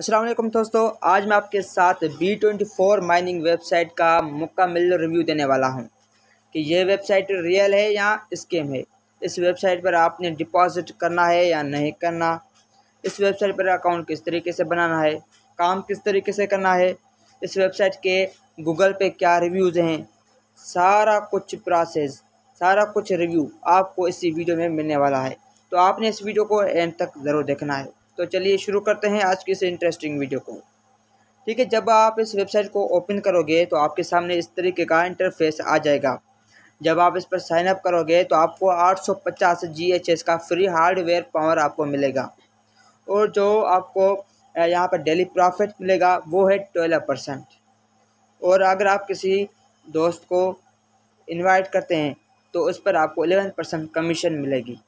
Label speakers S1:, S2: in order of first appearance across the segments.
S1: असलम दोस्तों आज मैं आपके साथ B twenty four mining website का मुकम्मल रिव्यू देने वाला हूं कि यह वेबसाइट रियल है या स्कैम है इस वेबसाइट पर आपने डिपॉजिट करना है या नहीं करना इस वेबसाइट पर अकाउंट किस तरीके से बनाना है काम किस तरीके से करना है इस वेबसाइट के गूगल पे क्या रिव्यूज़ हैं सारा कुछ प्रोसेस सारा कुछ रिव्यू आपको इसी वीडियो में मिलने वाला है तो आपने इस वीडियो को एंड तक ज़रूर देखना है तो चलिए शुरू करते हैं आज की इस इंटरेस्टिंग वीडियो को ठीक है जब आप इस वेबसाइट को ओपन करोगे तो आपके सामने इस तरीके का इंटरफेस आ जाएगा जब आप इस पर साइन अप करोगे तो आपको 850 जीएचएस का फ्री हार्डवेयर पावर आपको मिलेगा और जो आपको यहाँ पर डेली प्रॉफिट मिलेगा वो है ट्वेल्व परसेंट और अगर आप किसी दोस्त को इनवाइट करते हैं तो उस पर आपको एलेवन परसेंट कमीशन मिलेगी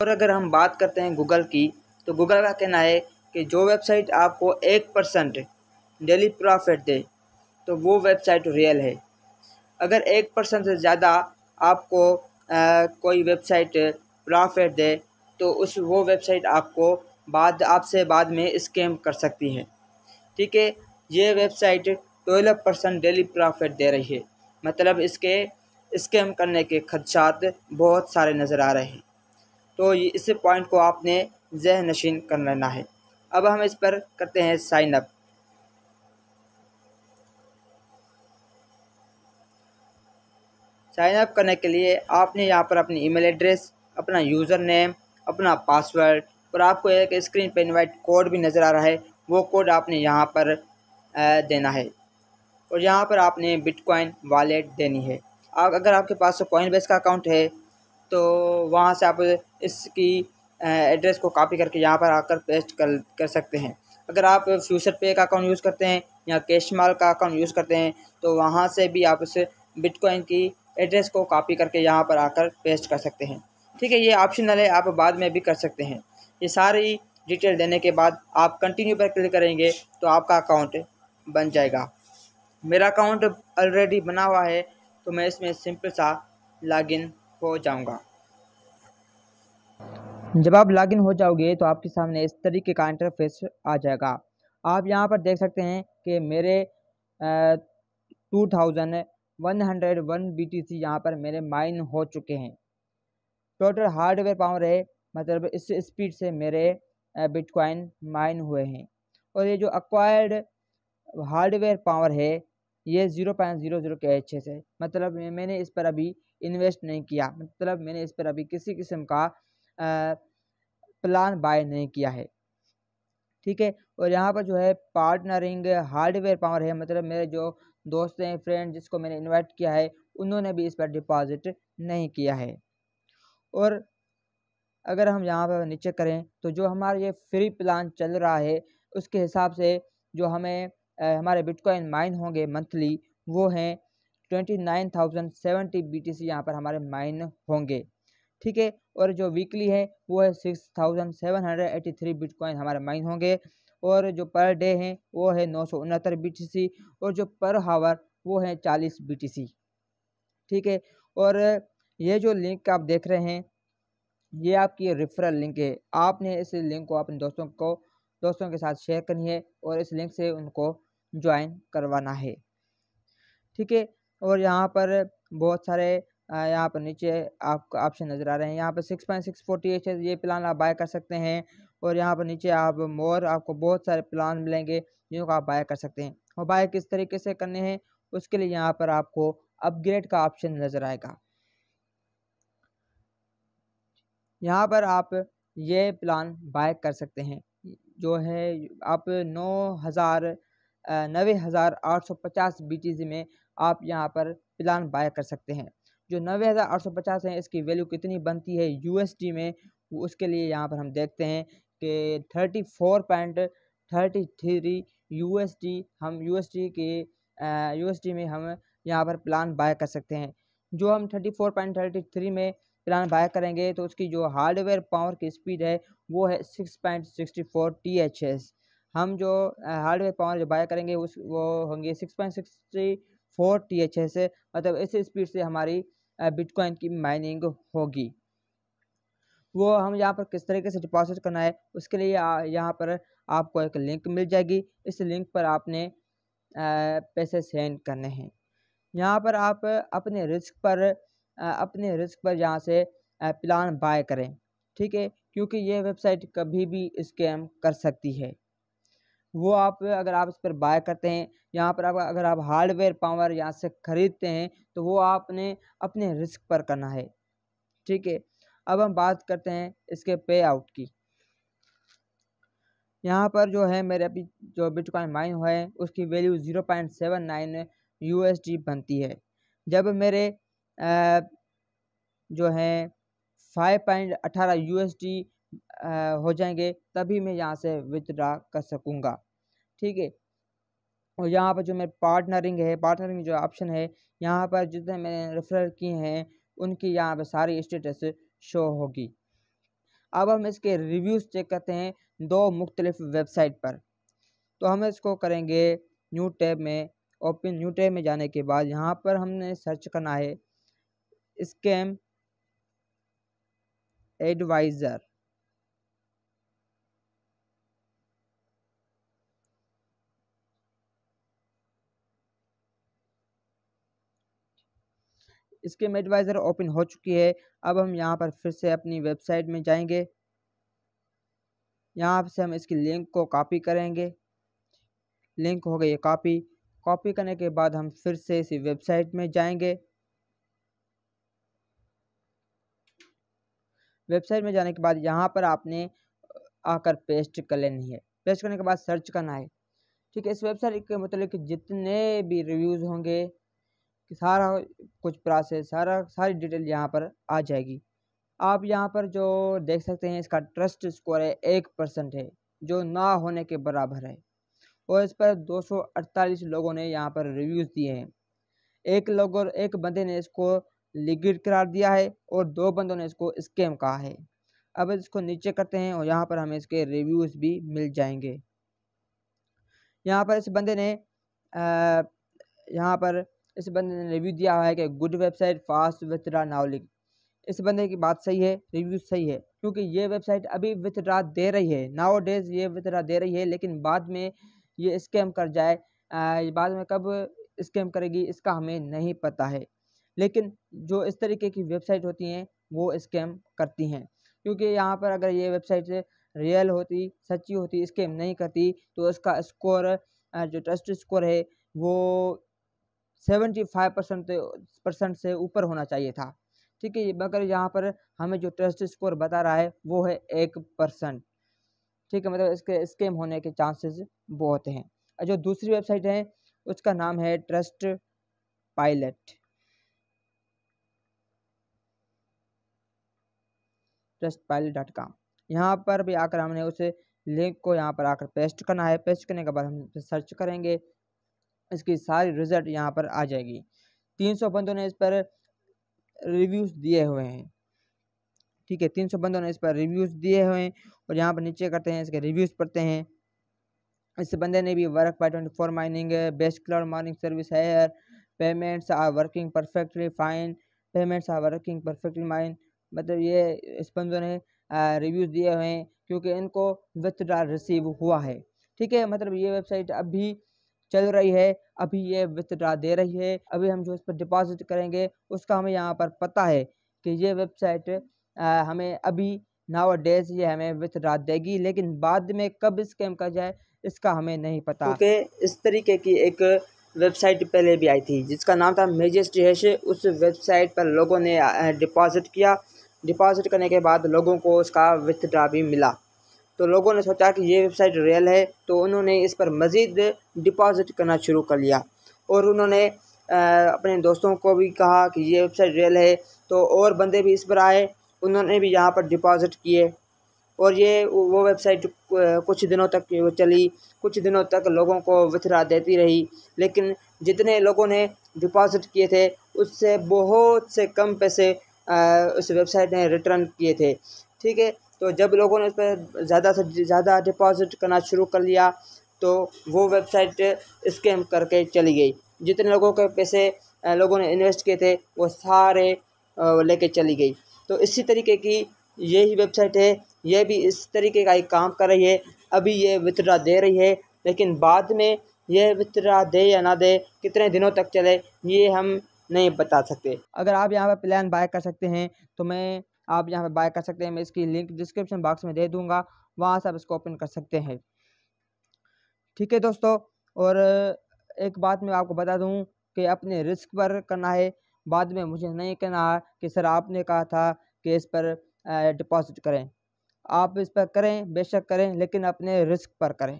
S1: और अगर हम बात करते हैं गूगल की तो गूगल का कहना है कि जो वेबसाइट आपको एक परसेंट डेली प्रॉफिट दे तो वो वेबसाइट रियल है अगर एक परसेंट से ज़्यादा आपको आ, कोई वेबसाइट प्रॉफिट दे तो उस वो वेबसाइट आपको बाद आपसे बाद में स्कैम कर सकती है ठीक है ये website twelve percent daily profit दे रही है मतलब इसके स्कैम करने के खदशात बहुत सारे नज़र आ रहे हैं तो इस पॉइंट को आपने जह नशीन कर लेना है अब हम इस पर करते हैं साइन अप साइन अप करने के लिए आपने यहाँ पर अपनी ईमेल एड्रेस अपना यूज़र नेम अपना पासवर्ड और आपको एक स्क्रीन पर इनवाइट कोड भी नज़र आ रहा है वो कोड आपने यहाँ पर देना है और यहाँ पर आपने बिटकॉइन वॉलेट देनी है आप अगर आपके पास कॉइन बेस का अकाउंट है तो वहाँ से आप इसकी एड्रेस को कॉपी करके यहाँ पर आकर पेस्ट कर कर सकते हैं अगर आप फ्यूचर पे का अकाउंट यूज़ करते हैं या कैश माल का अकाउंट यूज़ करते हैं तो वहाँ से भी आप उस बिटकॉइन की एड्रेस को कॉपी करके यहाँ पर आकर पेस्ट कर सकते हैं ठीक है ये ऑप्शनल है आप बाद में भी कर सकते हैं ये सारी डिटेल देने के बाद आप कंटिन्यू पर क्लिक करेंगे तो आपका अकाउंट बन जाएगा मेरा अकाउंट ऑलरेडी बना हुआ है तो मैं इसमें सिंपल सा लॉगिन हो जाऊंगा जब आप लॉगिन हो जाओगे तो आपके सामने इस तरीके का इंटरफेस आ जाएगा आप यहाँ पर देख सकते हैं कि मेरे two thousand one hundred one B T C यहाँ पर मेरे माइन हो चुके हैं टोटल हार्डवेयर पावर है मतलब इस स्पीड से मेरे बिटकॉइन माइन हुए हैं और ये जो अक्वायर्ड हार्डवेयर पावर है ये ज़ीरो पॉइंट ज़ीरो ज़ीरो के अच्छे से मतलब मैंने इस पर अभी इन्वेस्ट नहीं किया मतलब मैंने इस पर अभी किसी किस्म का प्लान बाय नहीं किया है ठीक है और यहाँ पर जो है पार्टनरिंग हार्डवेयर पावर है मतलब मेरे जो दोस्त हैं फ्रेंड जिसको मैंने इनवाइट किया है उन्होंने भी इस पर डिपॉजिट नहीं किया है और अगर हम यहाँ पर नीचे करें तो जो हमारा ये फ्री प्लान चल रहा है उसके हिसाब से जो हमें आ, हमारे बिटकॉइन माइन होंगे मंथली वो हैं twenty nine thousand seventy B T C यहाँ पर हमारे माइन होंगे ठीक है और जो वीकली है वो है six thousand seven hundred eighty three bitcoin हमारे माइन होंगे और जो पर डे हैं वो है नौ सौ उनहत्तर बी टी सी और जो पर हावर वो है चालीस बी टी सी ठीक है और ये जो लिंक आप देख रहे हैं ये आपकी रेफरल लिंक है आपने इस लिंक को अपने दोस्तों को दोस्तों के साथ शेयर करनी है और इस लिंक से उनको ज्वाइन करवाना है ठीक है और यहाँ पर बहुत सारे यहाँ पर नीचे आपको ऑप्शन नज़र आ रहे हैं यहाँ पर six point six forty H ये प्लान आप बाय कर सकते हैं और यहाँ पर नीचे आप मोर आपको बहुत सारे प्लान मिलेंगे जिनको आप बाय कर सकते हैं और बाय किस तरीके से करने हैं उसके लिए यहाँ पर आपको अपग्रेड का ऑप्शन नज़र आएगा यहाँ पर आप ये प्लान बाय कर सकते हैं जो है आप नौ हज़ार नवे हज़ार आठ सौ पचास बी में आप यहाँ पर प्लान बाय कर सकते हैं जो नब्बे हज़ार आठ सौ पचास है इसकी वैल्यू कितनी बनती है यूएसडी में उसके लिए यहाँ पर हम देखते हैं कि thirty four point thirty three यू हम यू के यू में हम यहाँ पर प्लान बाय कर सकते हैं जो हम thirty four point thirty three में प्लान बाय करेंगे तो उसकी जो हार्डवेयर पावर की स्पीड है वो है six point sixty four T H S हम जो हार्डवेयर पावर जो बाय करेंगे उस वो होंगे six point sixty four T H S मतलब इस स्पीड से हमारी बिटकॉइन की माइनिंग होगी वो हम यहाँ पर किस तरीके से डिपॉजिट करना है उसके लिए यहाँ पर आपको एक लिंक मिल जाएगी इस लिंक पर आपने पैसे सेंड करने हैं यहाँ पर आप अपने रिस्क पर अपने रिस्क पर यहाँ से प्लान बाय करें ठीक है क्योंकि ये वेबसाइट कभी भी स्कैम कर सकती है वो आप अगर आप इस पर बाय करते हैं यहाँ पर आप अगर आप हार्डवेयर पावर यहाँ से ख़रीदते हैं तो वो आपने अपने रिस्क पर करना है ठीक है अब हम बात करते हैं इसके पे आउट की यहाँ पर जो है मेरे अभी जो बिटकॉइन माइन हुआ है उसकी value zero point seven nine यू बनती है जब मेरे आ, जो है फाइव पॉइंट अठारह यू हो जाएंगे तभी मैं यहाँ से विदड्रा कर सकूँगा ठीक है और यहाँ पर जो मेरे पार्टनरिंग है पार्टनरिंग जो ऑप्शन है यहाँ पर जितने मैंने रेफरल किए हैं उनकी यहाँ पर सारी स्टेटस शो होगी अब हम इसके रिव्यूज़ चेक करते हैं दो मुख्तलिफ वेबसाइट पर तो हम इसको करेंगे न्यू टैब में ओपन न्यू टैब में जाने के बाद यहाँ पर हमने सर्च करना है scam adviser scheme adviser open हो चुकी है अब हम यहाँ पर फिर से अपनी वेबसाइट में जाएंगे यहाँ से हम इसकी लिंक को कॉपी करेंगे लिंक हो गई कॉपी कॉपी करने के बाद हम फिर से इसी वेबसाइट में जाएंगे वेबसाइट में जाने के बाद यहाँ पर आपने आकर पेस्ट कर लेनी है पेस्ट करने के बाद सर्च करना है ठीक है इस वेबसाइट के मतलब जितने भी रिव्यूज़ होंगे सारा कुछ प्रोसेस सारा सारी डिटेल यहाँ पर आ जाएगी आप यहाँ पर जो देख सकते हैं इसका ट्रस्ट स्कोर है एक परसेंट है जो ना होने के बराबर है और इस पर 248 लोगों ने यहाँ पर रिव्यूज़ दिए हैं एक और एक बंदे ने इसको लिक्विड करार दिया है और दो बंदों ने इसको स्कैम कहा है अब इसको नीचे करते हैं और यहाँ पर हमें इसके रिव्यूज़ भी मिल जाएंगे यहाँ पर इस बंदे ने आ, यहाँ पर इस बंदे ने रिव्यू दिया हुआ है कि good website fast withdraw now link इस बंदे की बात सही है रिव्यू सही है क्योंकि ये वेबसाइट अभी विथड्रा दे रही है नाओ डेज ये विथड्रा दे रही है लेकिन बाद में ये स्कैम कर जाए आ, बाद में कब स्कैम करेगी इसका हमें नहीं पता है लेकिन जो इस तरीके की वेबसाइट होती हैं वो स्कैम करती हैं क्योंकि यहाँ पर अगर ये वेबसाइट रियल होती सच्ची होती स्कैम नहीं करती तो इसका स्कोर जो ट्रस्ट स्कोर है वो सेवेंटी फाइव परसेंट परसेंट से ऊपर होना चाहिए था ठीक है मगर यहाँ पर हमें जो टेस्ट स्कोर बता रहा है वो है एक परसेंट ठीक है मतलब इसके स्कैम होने के चांसेस बहुत हैं और जो दूसरी वेबसाइट है उसका नाम है Trustpilot Trustpilot dot com यहाँ पर भी आकर हमने उस लिंक को यहाँ पर आकर पेस्ट करना है पेस्ट करने के बाद हम सर्च करेंगे इसकी सारी रिज़ल्ट यहाँ पर आ जाएगी तीन सौ बंदों ने इस पर रिव्यूज़ दिए हुए हैं ठीक है तीन सौ बंदों ने इस पर रिव्यूज़ दिए हुए हैं और यहाँ पर नीचे करते हैं इसके रिव्यूज़ पढ़ते हैं इस बंदे ने भी work by twenty four mining best cloud mining service है payments are working perfectly fine payments are working perfectly mine मतलब ये इस बंदों ने रिव्यूज़ दिए हुए हैं क्योंकि इनको विथड्रॉल रिसीव हुआ है ठीक है मतलब ये वेबसाइट अभी चल रही है अभी ये विथड्रा दे रही है अभी हम जो इस पर डिपॉजिट करेंगे उसका हमें यहाँ पर पता है कि ये वेबसाइट हमें अभी नाव डेज ये हमें विथड्रा देगी लेकिन बाद में कब स्कैम का जाए इसका हमें नहीं पता क्योंकि इस तरीके की एक वेबसाइट पहले भी आई थी जिसका नाम था मेजेस्टी हैश उस वेबसाइट पर लोगों ने डिपॉजिट किया डिपॉजिट करने के बाद लोगों को उसका विथड्रा भी मिला तो लोगों ने सोचा कि ये वेबसाइट रियल है तो उन्होंने इस पर मज़ीद डिपॉज़िट करना शुरू कर लिया और उन्होंने अपने दोस्तों को भी कहा कि ये वेबसाइट रियल है तो और बंदे भी इस पर आए उन्होंने भी यहाँ पर डिपॉज़िट किए और ये वो वेबसाइट कुछ दिनों तक चली कुछ दिनों तक लोगों को विथरा देती रही लेकिन जितने लोगों ने डिपॉज़िट किए थे उससे बहुत से कम पैसे उस वेबसाइट ने रिटर्न किए थे ठीक है तो जब लोगों ने उस पर ज़्यादा से ज़्यादा डिपॉजिट करना शुरू कर लिया तो वो वेबसाइट स्कैम करके चली गई जितने लोगों के पैसे लोगों ने इन्वेस्ट किए थे वो सारे लेके चली गई तो इसी तरीके की यही वेबसाइट है ये भी इस तरीके का ही काम कर रही है अभी ये वितरा दे रही है लेकिन बाद में यह वितरा दे या ना दे कितने दिनों तक चले ये हम नहीं बता सकते अगर आप यहाँ पर प्लान बाय कर सकते हैं तो मैं आप यहाँ पर बाय कर सकते हैं मैं इसकी लिंक डिस्क्रिप्शन बॉक्स में दे दूँगा वहाँ से आप इसको ओपन कर सकते हैं ठीक है दोस्तों और एक बात मैं आपको बता दूँ कि अपने रिस्क पर करना है बाद में मुझे नहीं कहना कि सर आपने कहा था कि इस पर डिपॉजिट करें आप इस पर करें बेशक करें लेकिन अपने रिस्क पर करें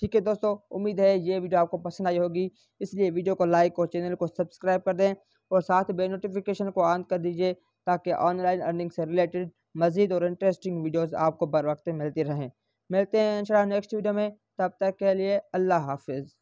S1: ठीक है दोस्तों उम्मीद है ये वीडियो आपको पसंद आई होगी इसलिए वीडियो को लाइक और चैनल को सब्सक्राइब कर दें और साथ में नोटिफिकेशन को ऑन कर दीजिए ताकि ऑनलाइन अर्निंग से रिलेटेड मजीद और इंटरेस्टिंग वीडियोज़ आपको बर वक्त मिलती रहें मिलते हैं इंशाल्लाह नेक्स्ट वीडियो में तब तक के लिए अल्लाह हाफिज़